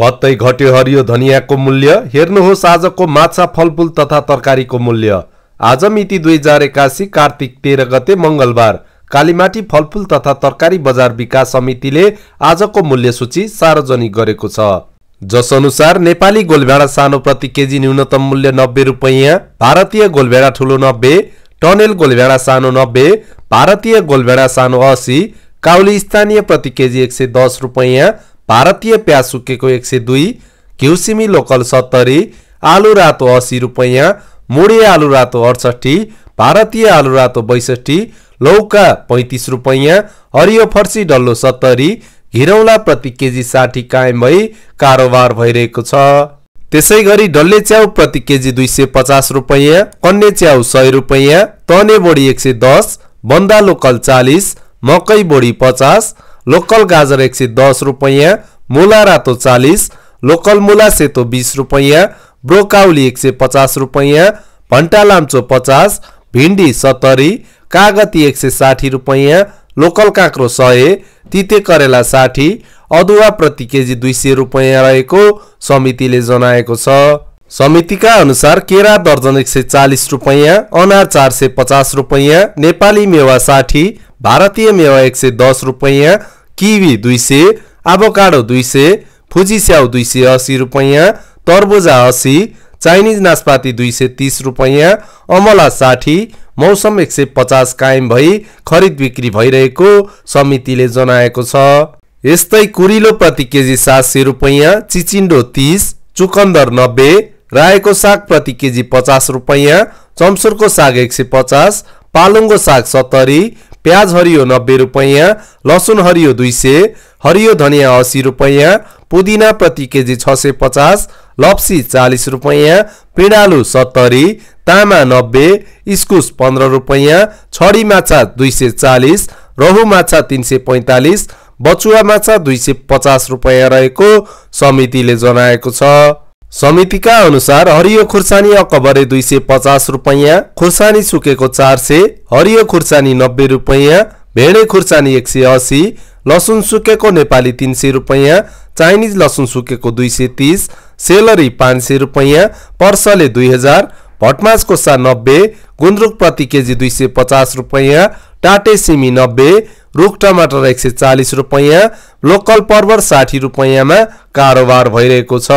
वत्तै घट्यो हरियो धनियाँको मूल्य हेर्नुहोस् आजको माछा फलफुल तथा तरकारीको मूल्य आज मिति दुई हजार एकासी कार्तिक तेह्र गते मङ्गलबार कालीमाटी फलफुल तथा तरकारी बजार विकास समितिले आजको मूल्य सूची सार्वजनिक गरेको छ जसअनुसार नेपाली गोलभेडा सानो प्रति केजी न्यूनतम मूल्य नब्बे रुपैयाँ भारतीय गोलभेडा ठुलो नब्बे टनेल गोलभेडा सानो नब्बे भारतीय गोलभेडा सानो असी काउली स्थानीय प्रति केजी एक सय दस रुपैयाँ भारतीय प्याज सुकेको एक सय दुई घिउसिमी लोकल सत्तरी आलु रातो असी रुपियाँ मुढे आलु रातो अडसठी भारतीय आलु रातो बैसठी लौका पैँतिस रुपैयाँ हरियो फर्सी डल्लो सत्तरी घिरौला प्रति केजी साठी कायम भई कारोबार भइरहेको छ त्यसै गरी डल्ले च्याउ प्रति केजी दुई सय पचास रुपैयाँ कन्ने च्याउ सय रुपैयाँ तने बोडी एक सय दस बन्दा लोकल चालिस मकै बोडी पचास लोकल गाजर एक सय दस रुपियाँ मुला रातो चालिस लोकल मुला सेतो बिस रुपियाँ ब्रोकाउली एक सय पचास रुपियाँ भन्टा लाम्चो पचास भिन्डी सत्तरी कागती एक सय साठी रुपियाँ लोकल काँक्रो सय तिते करेला साठी अदुवा प्रति केजी दुई सय रुपियाँ रहेको समितिले जनाएको छ समितिका अनुसार केरा दर्जन एक सय चालिस रुपियाँ अनार चार सय पचास रुपियाँ नेपाली मेवा साठी भारतीय मेवा एक सय दस रुपियाँ किवी दुई सय आबोकाडो दुई सय फुजी स्याउ दुई सय असी रुपियाँ तरबुजा असी चाइनिज नासपाती दुई सय तिस रुपियाँ अमला साठी मौसम एक सय पचास कायम भई खरिद बिक्री भइरहेको समितिले जनाएको छ यस्तै कुरिलो प्रति केजी सात सय रुपियाँ चिचिन्डो तिस चुकन्दर नब्बे रायोको साग प्रति केजी पचास रुपियाँ चम्सुरको साग एक सय पचास पालुङ्गो साग सत्तरी प्याज हरियो नब्बे रुपैयाँ लसुन हरियो दुई सय हरियो धनियाँ असी रुपैयाँ पुदिना प्रति केजी छ सय पचास लप्सी चालिस रुपैयाँ पिँडालु सत्तरी तामा नब्बे इस्कुस पन्ध्र रुपैयाँ छडी माछा दुई सय चालिस रहु माछा तिन सय पैँतालिस बचुवा माछा दुई सय पचास रुपियाँ रहेको समितिले जनाएको छ समितिका अनुसार हरियो खुर्सानी अकबरे दुई सय पचास रुपैयाँ खुर्सानी सुकेको चार सय हरियो खुर्सानी नब्बे रुपैयाँ भेडे खुर्सानी एक सय असी लसुन सुकेको नेपाली तिन सय रुपैयाँ चाइनिज लसुन सुकेको दुई सय तिस सेलरी पाँच सय रुपैयाँ पर्सले दुई हजार भटमास कोसा नब्बे गुन्द्रुक प्रति केजी दुई सय पचास रुपैयाँ टाटे सिमी नब्बे रुख टमाटर एक सय चालिस रुपैयाँ लोकल पर्वर साठी रुपैयाँमा कारोबार भइरहेको छ